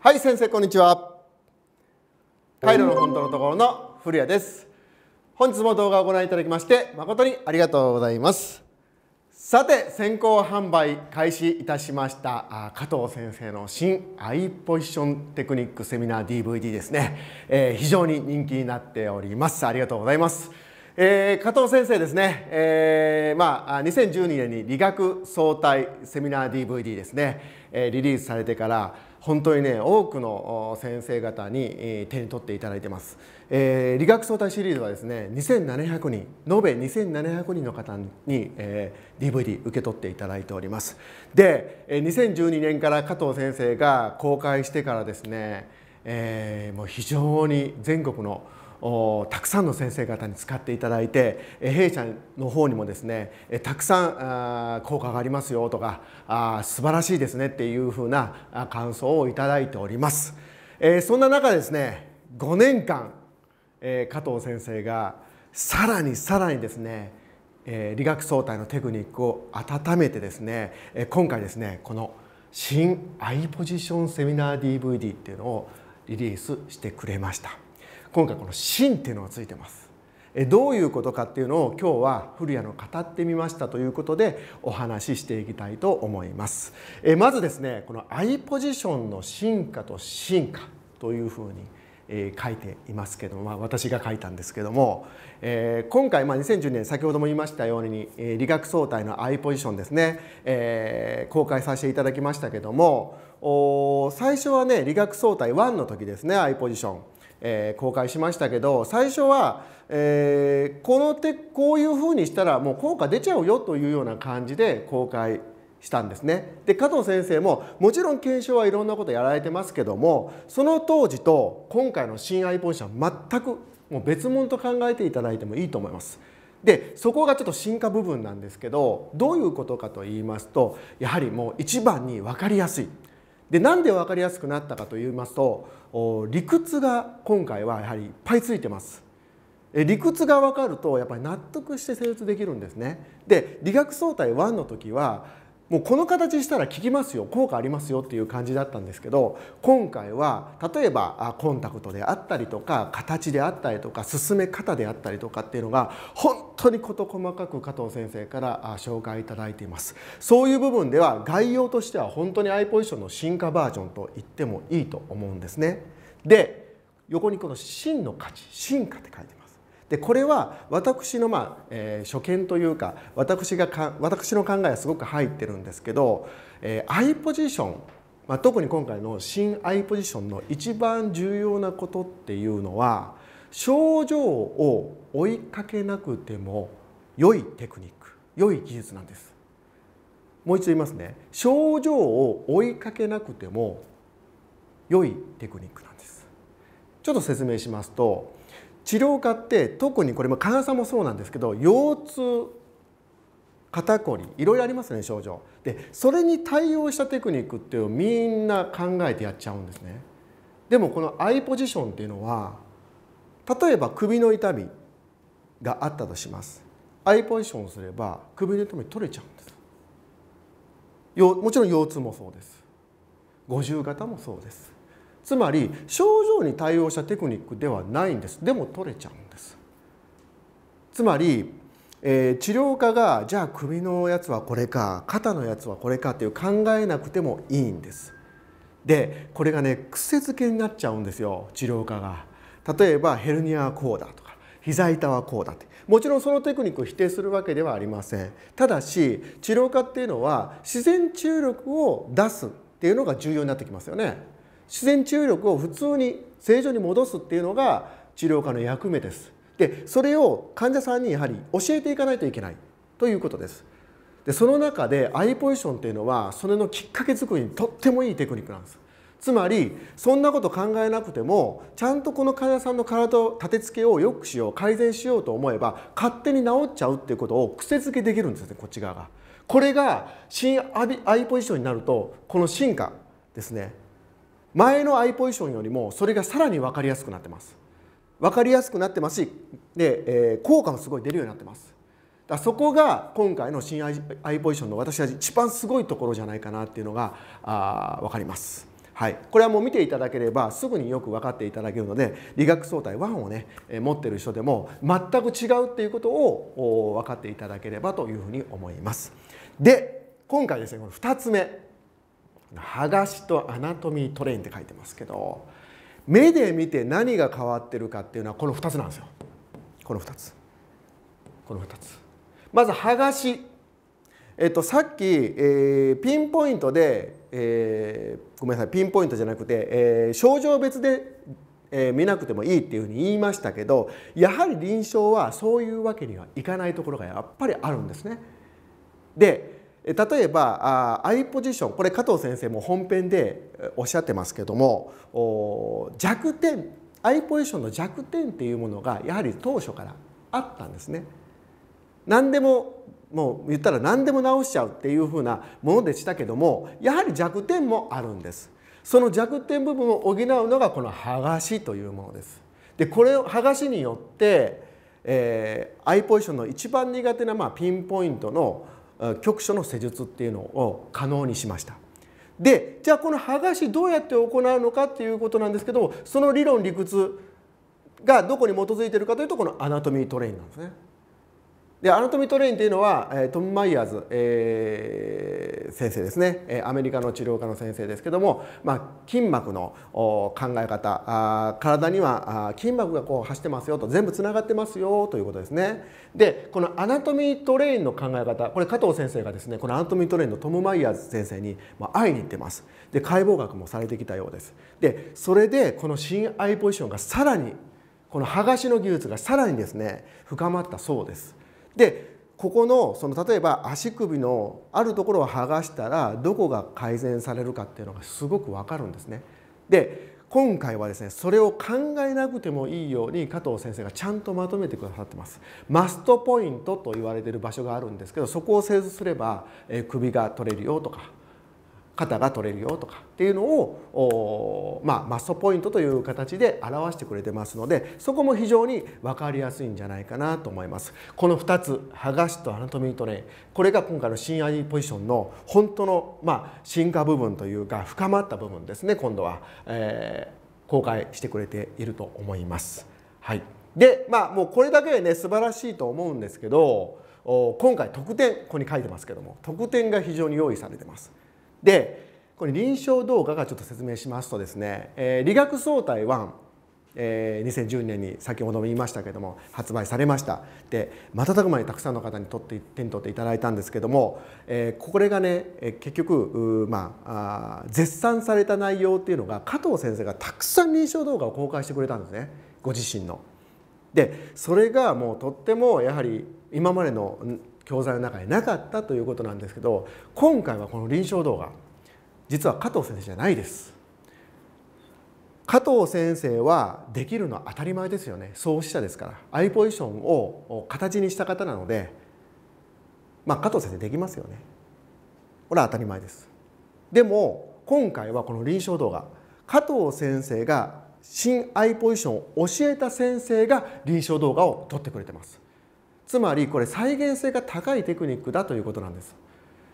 はい先生こんにちはカイロの本当のところの古谷です本日も動画をご覧いただきまして誠にありがとうございますさて先行販売開始いたしましたあ加藤先生の新アイポジションテクニックセミナー DVD ですね、えー、非常に人気になっておりますありがとうございますえー、加藤先生ですね、えー、まあ、2012年に理学相対セミナー DVD ですね、えー、リリースされてから本当にね多くの先生方に手に取っていただいてます、えー、理学相対シリーズはですね2700人延べ2700人の方に、えー、DVD 受け取っていただいておりますで2012年から加藤先生が公開してからですね、えー、もう非常に全国のたくさんの先生方に使っていただいて弊社の方にもですねたくさん効果がありますよとか素晴らしいですねっていうふうな感想をいただいております。そんな中ですね5年間加藤先生がさらにさらにですね理学相対のテクニックを温めてですね今回ですねこの新アイポジションセミナー DVD っていうのをリリースしてくれました。今回この「真」っていうのがついてます。どういうことかっていうのを今日は古谷の語ってみましたということでお話ししていきたいと思います。まずですねこの「アイポジションの進化と進化」というふうにえ書いていますけども、まあ、私が書いたんですけども、え今回、まあ、2010年先ほども言いましたように、え理学総体のアイポジションですね、え公開させていただきましたけども最初はね理学総体1の時ですねアイポジション。えー、公開しましたけど最初は、えー、この手こういうふうにしたらもう効果出ちゃうよというような感じで公開したんですね。で加藤先生ももちろん検証はいろんなことやられてますけどもその当時と今回の新 iPhone 社は全くもう別物と考えていただいてもいいと思います。でそこがちょっと進化部分なんですけどどういうことかと言いますとやはりもう一番に分かりやすいでなんで分かりやすくなったかと言いますと理屈が今回はやはりいっぱいついてます。理屈が分かるとやっぱり納得して成立できるんですね。で理学相対1の時はもうこの形したら効きますよ効果ありますよっていう感じだったんですけど今回は例えばコンタクトであったりとか形であったりとか進め方であったりとかっていうのが本当に事細かく加藤先生から紹介いただいていますそういう部分では概要としては本当にアイポジションの進化バージョンと言ってもいいと思うんですねで横にこの真の価値進化って書いてますでこれは私のまあ、えー、初見というか私がか私の考えはすごく入ってるんですけど、えー、アイポジション、まあ、特に今回の新アイポジションの一番重要なことっていうのは症状を追いかけなくても良いテクニック良い技術なんです。もう一度言いますね症状を追いかけなくても良いテクニックなんです。ちょっと説明しますと治療科って特にこれも患者さんもそうなんですけど腰痛肩こりいろいろありますね症状でそれに対応したテクニックっていうのをみんな考えてやっちゃうんですねでもこのアイポジションっていうのは例えば首の痛みがあったとしますアイポジションすれば首の痛み取れちゃうんですよもちろん腰痛もそうです五十肩もそうですつまり症状に対応したテクニックではないんですでも取れちゃうんですつまり、えー、治療家がじゃあ首のやつはこれか肩のやつはこれかっていう考えなくてもいいんですでこれがね癖づけになっちゃうんですよ治療家が例えばヘルニアはこうだとか膝板はこうだってもちろんそのテクニックを否定するわけではありませんただし治療家っていうのは自然治癒力を出すっていうのが重要になってきますよね自然治癒力を普通に正常に戻すっていうのが治療科の役目ですでそれを患者さんにやはり教えていかないといけないということですでその中でアイポジションっていうのはそれのきっかけ作りにとってもいいテクニックなんですつまりそんなこと考えなくてもちゃんとこの患者さんの体を立て付けを良くしよう改善しようと思えば勝手に治っちゃうっていうことを癖づけできるんですねこっち側が。これが新アイポジションになるとこの進化ですね前のアイポジションよりもそれがさらに分かりやすくなってます分かりやすくなってますしで、えー、効果もすごい出るようになってますだそこが今回の新アイポジションの私は一番すごいところじゃないかなっていうのがあ分かりますはい、これはもう見ていただければすぐによく分かっていただけるので理学相対1をね持ってる人でも全く違うっていうことを分かっていただければというふうに思います。で今回ですねこの2つ目剥がしとアナトミートレインって書いてますけど目で見て何が変わってるかっていうのはこの2つなんですよこの2つこの2つまず剥がしえっとさっき、えー、ピンポイントで、えー、ごめんなさいピンポイントじゃなくて、えー、症状別で、え見なくてもいいっていうふうに言いましたけどやはり臨床はそういうわけにはいかないところがやっぱりあるんですね。で例えばあアイポジションこれ加藤先生も本編でおっしゃってますけども弱点アイポジションの弱点っていうものがやはり当初からあったんですね。何でももう言ったら何でも直しちゃうっていうふうなものでしたけどもやはり弱点もあるんです。その弱点部分を補うのがこの剥がしというものです。でこれを剥がしによって、えー、アイポジションの一番苦手な、まあ、ピンポイントの局所の施術っていうのを可能にしました。でじゃあこの剥がしどうやって行うのかっていうことなんですけどその理論理屈がどこに基づいてるかというとこのアナトミートレインなんですね。でアナトミートレインというのはトム・マイヤーズ、えー、先生ですねアメリカの治療科の先生ですけども、まあ、筋膜の考え方あ体には筋膜がこう走ってますよと全部つながってますよということですねでこのアナトミートレインの考え方これ加藤先生がですねこのアナトミートレインのトム・マイヤーズ先生に会いに行ってますで解剖学もされてきたようですでそれでこの新アイポジションがさらにこの剥がしの技術がさらにですね深まったそうですでここのその例えば足首のあるところを剥がしたらどこが改善されるかっていうのがすごく分かるんですね。で今回はですねそれを考えなくてもいいように加藤先生がちゃんとまとめてくださってますマストポイントと言われてる場所があるんですけどそこを製図すれば、え首が取れるよとか肩が取れるよとかっていうのを、まあ、マストポイントという形で表してくれてますのでそこも非常に分かりやすいんじゃないかなと思います。この2つ剥がしとアナトミートレインこれが今回の深アイポジションの本当の、まあ、進化部分というか深まった部分ですね今度は、えー、公開してくれていると思います。はいでまあもうこれだけでね素晴らしいと思うんですけど今回特典ここに書いてますけども特典が非常に用意されてます。でこれ臨床動画がちょっと説明しますとですね、えー、理学総体1えー、2010年に先ほども言いましたけども発売されましたで瞬く間にたくさんの方に取って手に取っていただいたんですけども、えー、これがね、えー、結局まあ絶賛された内容っていうのが加藤先生がたくさん臨床動画を公開してくれたんですねご自身の。でそれがもうとってもやはり今までの教材の中になかったということなんですけど今回はこの臨床動画実は加藤先生じゃないです加藤先生はできるのは当たり前ですよね創始者ですからアイポジションを形にした方なのでまあ加藤先生できますよねこれは当たり前ですでも今回はこの臨床動画加藤先生が新アイポジションを教えた先生が臨床動画を撮ってくれてますつまりこれ再現性が高いテクニックだということなんです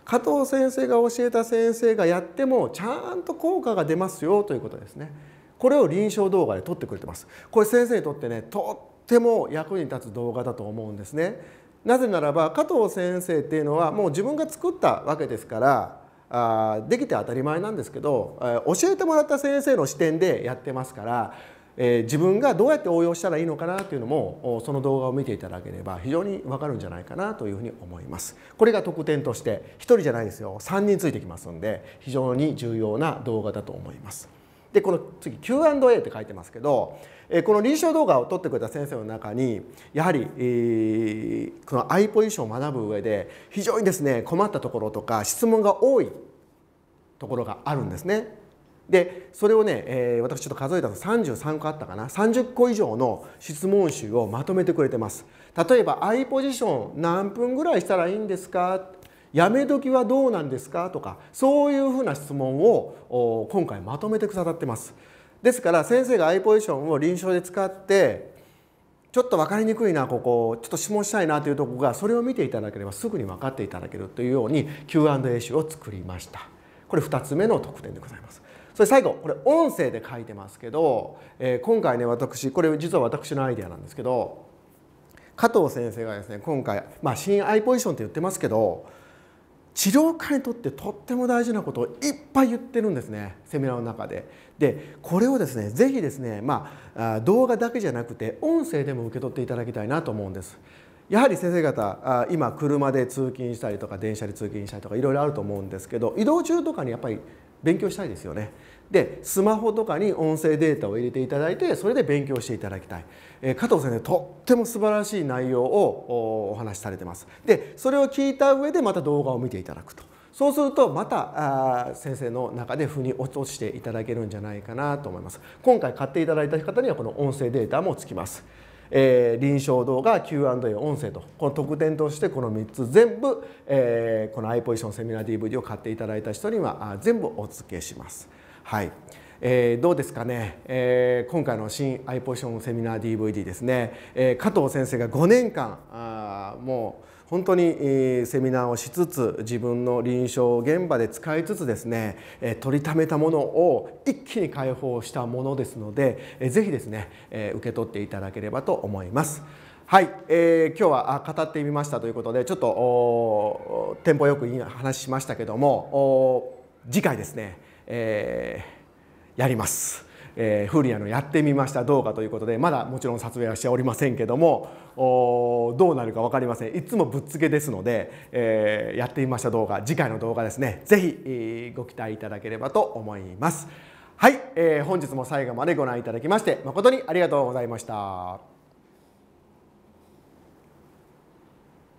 加藤先生が教えた先生がやってもちゃんと効果が出ますよということですねこれを臨床動画で撮ってくれてますこれ先生にとってねとっても役に立つ動画だと思うんですねなぜならば加藤先生っていうのはもう自分が作ったわけですからあできて当たり前なんですけど教えてもらった先生の視点でやってますからえー、自分がどうやって応用したらいいのかなというのもその動画を見ていただければ非常に分かるんじゃないかなというふうに思いますこれが特典として1人じゃないですよ3人ついてきますんで非常に重要な動画だと思いますでこの次 Q&A って書いてますけど、えー、この臨床動画を撮ってくれた先生の中にやはり、えー、このアイポジションを学ぶ上で非常にですね困ったところとか質問が多いところがあるんですね。でそれをね、えー、私ちょっと数えたと33個あったかな30個以上の質問集をまとめてくれてます例えば「アイポジション何分ぐらいしたらいいんですか?」やめ時はどうなんですかとかそういうふうな質問を今回まとめてくださってますですから先生がアイポジションを臨床で使ってちょっと分かりにくいなここちょっと質問したいなというとこがそれを見ていただければすぐに分かっていただけるというように Q&A 集を作りましたこれ2つ目の特典でございますそれ最後これ音声で書いてますけど、えー、今回ね私これ実は私のアイデアなんですけど加藤先生がですね今回、まあ、新アイポジションって言ってますけど治療家にとってとっても大事なことをいっぱい言ってるんですねセミナーの中で。でこれをですねぜひですね、まあ、動画だけじゃなくて音声でも受け取っていただきたいなと思うんです。やはり先生方今車で通勤したりとか電車で通勤したりとかいろいろあると思うんですけど移動中とかにやっぱり勉強したいですよね。でスマホとかに音声データを入れていただいてそれで勉強していただきたい、えー、加藤先生とっても素晴らしい内容をお話しされてますでそれを聞いた上でまた動画を見ていただくとそうするとまたあ先生の中で腑に落としていただけるんじゃないかなと思います今回買っていただいた方にはこの音声データもつきますえー、臨床動画 Q&A 音声とこの特典としてこの3つ全部、えー、この i ポジションセミナー DVD を買っていただいた人にはあ全部お付けします。はいえー、どうですかね、えー、今回の新 i ポジションセミナー DVD ですね、えー、加藤先生が5年間あもう本当にセミナーをしつつ自分の臨床現場で使いつつですね取りためたものを一気に解放したものですので是非ですね受け取っていただければと思います。はい、えー、今日は語ってみましたということでちょっとテンポよく話しましたけども次回ですね、えー、やります。えー、フーリアのやってみました動画ということでまだもちろん撮影はしておりませんけどもどうなるか分かりませんいつもぶっつけですので、えー、やってみました動画次回の動画ですね是非、えー、ご期待いただければと思いますはい、えー、本日も最後までご覧いただきまして誠にありがとうございました